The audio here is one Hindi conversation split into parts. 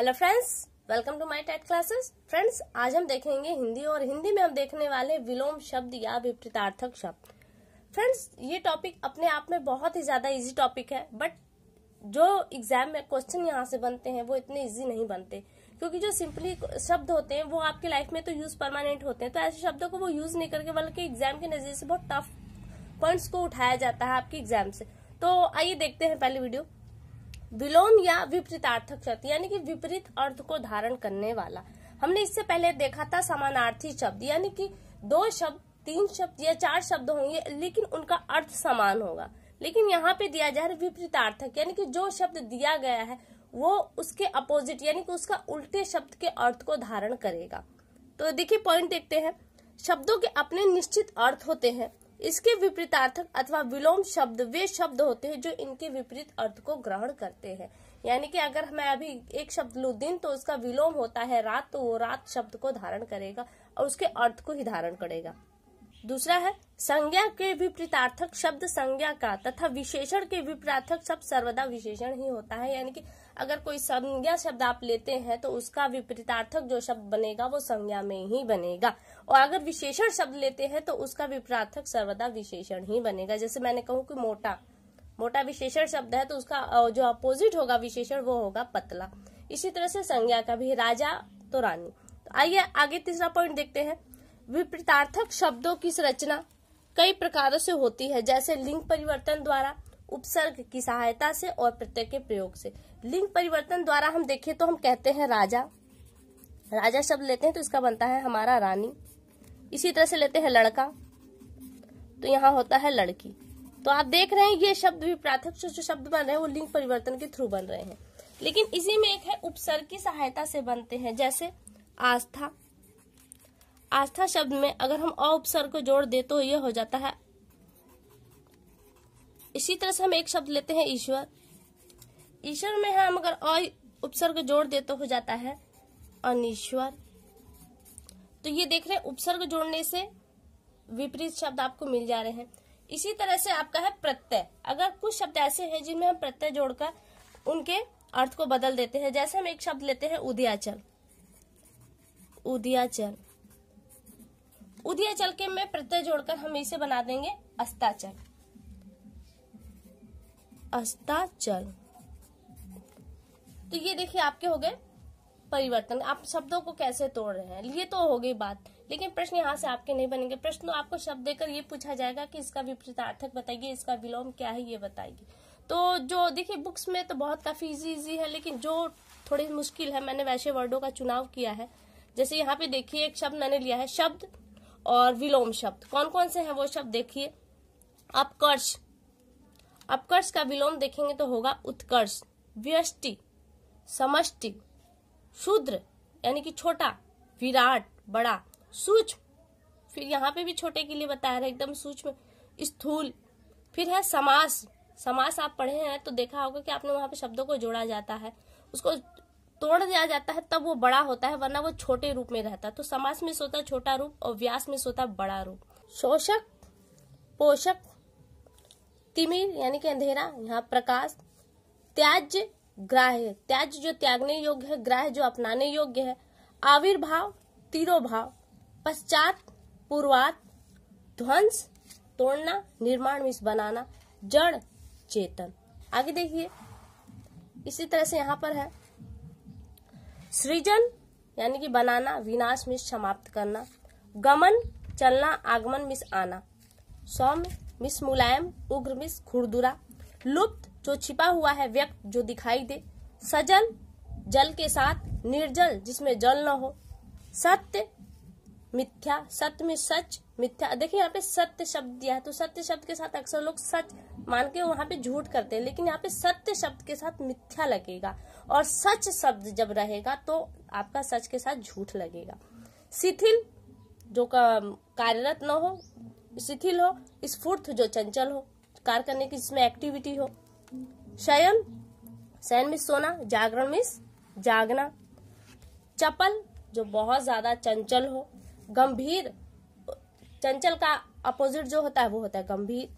hello friends welcome to my TET classes friends आज हम देखेंगे हिंदी और हिंदी में हम देखने वाले विलोम शब्द या विपरीतार्थक शब्द फ्रेंड्स ये टॉपिक अपने आप में बहुत ही ज्यादा इजी टॉपिक है बट जो एग्जाम में क्वेश्चन यहाँ से बनते हैं वो इतने इजी नहीं बनते क्योंकि जो सिंपली शब्द होते हैं वो आपके लाइफ में तो यूज परमानेंट होते हैं तो ऐसे शब्दों को वो यूज नहीं करके बल्कि एग्जाम के नजरिए से बहुत टफ पॉइंट्स को उठाया जाता है आपके एग्जाम से तो आइए देखते हैं पहले वीडियो विलोम या विपरीतार्थक शब्द यानी कि विपरीत अर्थ को धारण करने वाला हमने इससे पहले देखा था समानार्थी शब्द यानी कि दो शब्द तीन शब्द या चार शब्द होंगे लेकिन उनका अर्थ समान होगा लेकिन यहाँ पे दिया जा रहा है विपरीतार्थक यानी कि जो शब्द दिया गया है वो उसके अपोजिट यानी कि उसका उल्टे शब्द के अर्थ को धारण करेगा तो देखिए पॉइंट देखते हैं शब्दों के अपने निश्चित अर्थ होते हैं इसके विपरीतार्थक अथवा विलोम शब्द वे शब्द होते हैं जो इनके विपरीत अर्थ को ग्रहण करते हैं यानी कि अगर मैं अभी एक शब्द लू दिन तो उसका विलोम होता है रात तो वो रात शब्द को धारण करेगा और उसके अर्थ को ही धारण करेगा दूसरा है संज्ञा के विपरीतार्थक शब्द संज्ञा का तथा विशेषण के विपरीतार्थक शब्द सर्वदा विशेषण ही होता है यानी कि अगर कोई संज्ञा शब्द आप लेते हैं तो उसका विपरीतार्थक जो शब्द बनेगा वो संज्ञा में ही बनेगा और अगर विशेषण शब्द लेते हैं तो उसका विपरीतार्थक सर्वदा विशेषण ही बनेगा जैसे मैंने कहूँ कि मोटा मोटा विशेषण शब्द है तो उसका जो अपोजिट होगा विशेषण वो होगा पतला इसी तरह से संज्ञा का भी राजा तो रानी तो आइए आगे तीसरा पॉइंट देखते हैं विपरीतार्थक शब्दों की संरचना कई प्रकारों से होती है जैसे लिंग परिवर्तन द्वारा उपसर्ग की सहायता से और प्रत्यय के प्रयोग से लिंग परिवर्तन द्वारा हम देखें तो हम कहते हैं राजा राजा शब्द लेते हैं तो इसका बनता है हमारा रानी इसी तरह से लेते हैं लड़का तो यहाँ होता है लड़की तो आप देख रहे हैं ये शब्द भी प्राथमिक जो, जो शब्द बन रहे हैं वो लिंग परिवर्तन के थ्रू बन रहे हैं लेकिन इसी में एक है उपसर्ग की सहायता से बनते हैं जैसे आस्था आस्था शब्द में अगर हम उपसर्ग को जोड़ दे तो यह हो जाता है इसी तरह से हम एक शब्द लेते हैं ईश्वर ईश्वर में हम अगर अ उपसर्ग जोड़ दे तो हो जाता है अनिश्वर तो ये देख रहे हैं उपसर्ग जोड़ने से विपरीत शब्द आपको मिल जा रहे हैं इसी तरह से आपका है प्रत्यय अगर कुछ शब्द ऐसे हैं जिनमें हम प्रत्यय जोड़कर उनके अर्थ को बदल देते हैं जैसे हम एक शब्द लेते हैं उदियाचल उदियाचल उदीय चल के में प्रत्यय जोड़कर हम इसे बना देंगे अस्ताचल अस्ताचल तो ये देखिए आपके हो गए परिवर्तन आप शब्दों को कैसे तोड़ रहे हैं ये तो हो गई बात लेकिन प्रश्न यहाँ से आपके नहीं बनेंगे प्रश्न तो आपको शब्द देकर ये पूछा जाएगा कि इसका विपरीतार्थक बताइए इसका विलोम क्या है ये बताइए तो जो देखिए बुक्स में तो बहुत काफी इजी इजी है लेकिन जो थोड़ी मुश्किल है मैंने वैसे वर्डों का चुनाव किया है जैसे यहाँ पे देखिए एक शब्द मैंने लिया है शब्द और विलोम शब्द कौन कौन से हैं वो शब्द देखिए अपकर्ष अपकर्ष का विलोम देखेंगे तो होगा उत्कर्ष व्यष्टि समष्टि शूद्र यानी कि छोटा विराट बड़ा सूक्ष्म फिर यहाँ पे भी छोटे के लिए बताया है एकदम सूक्ष्म स्थूल फिर है समास समास आप पढ़े हैं तो देखा होगा कि आपने वहां पे शब्दों को जोड़ा जाता है उसको तोड़ दिया जाता है तब वो बड़ा होता है वरना वो छोटे रूप में रहता है तो समास में सोता छोटा रूप और व्यास में सोता बड़ा रूप शोषक पोषक तिमिर यानी कि अंधेरा यहाँ प्रकाश त्याज ग्राह्य त्याज जो त्यागने योग्य है ग्राह जो अपनाने योग्य है आविर्भाव भाव पश्चात पूर्वात ध्वंस तोड़ना निर्माण मिस बनाना जड़ चेतन आगे देखिए इसी तरह से यहाँ पर है सृजन यानी कि बनाना विनाश मिस समाप्त करना गमन चलना आगमन मिस आना सौम्य मिस मुलायम उग्र मिस खुरदुरा लुप्त जो छिपा हुआ है व्यक्त जो दिखाई दे सजल जल के साथ निर्जल जिसमें जल न हो सत्य मिथ्या सत्य में सच मिथ्या देखिए यहाँ पे सत्य शब्द दिया है तो सत्य शब्द के साथ अक्सर लोग सच मान के वहां पे झूठ करते हैं लेकिन यहाँ पे सत्य शब्द के साथ मिथ्या लगेगा और सच शब्द जब रहेगा तो आपका सच के साथ झूठ लगेगा शिथिल जो का कार्यरत न हो शिथिल हो स्फूर्त जो चंचल हो कार्य करने की जिसमें एक्टिविटी हो शयन शयन मिस सोना जागरण मिस जागना चपल जो बहुत ज्यादा चंचल हो गंभीर चंचल का अपोजिट जो होता है वो होता है गंभीर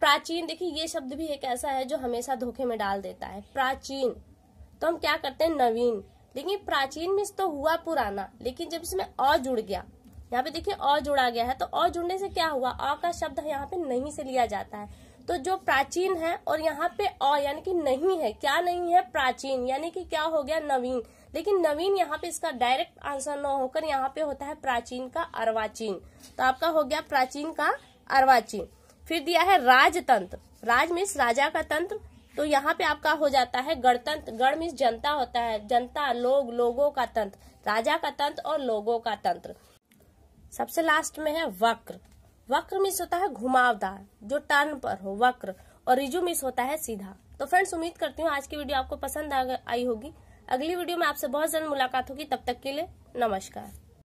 प्राचीन देखिए ये शब्द भी एक ऐसा है जो हमेशा धोखे में डाल देता है प्राचीन तो हम क्या करते हैं नवीन लेकिन प्राचीन में तो हुआ पुराना लेकिन जब इसमें अ जुड़ गया यहाँ पे देखिए अ जुड़ा गया है तो अ जुड़ने से क्या हुआ अ का शब्द यहाँ पे नहीं से लिया जाता है तो जो प्राचीन है और यहाँ पे अ यानी कि नहीं है क्या नहीं है प्राचीन यानी कि क्या हो गया नवीन लेकिन नवीन यहाँ पे इसका डायरेक्ट आंसर न होकर यहाँ पे होता है प्राचीन का अर्वाचीन तो आपका हो गया प्राचीन का अर्वाचीन फिर दिया है राजतंत्र राज मीन्स राजा का तंत्र तो यहाँ पे आपका हो जाता है गणतंत्र गण मीन्स जनता होता है जनता लोग लोगों का तंत्र राजा का तंत्र और लोगों का तंत्र सबसे लास्ट में है वक्र वक्र मीन्स होता है घुमावदार जो टर्न पर हो वक्र और रिजू मिस होता है सीधा तो फ्रेंड्स उम्मीद करती हूँ आज की वीडियो आपको पसंद आई होगी अगली वीडियो में आपसे बहुत जल्द मुलाकात होगी तब तक के लिए नमस्कार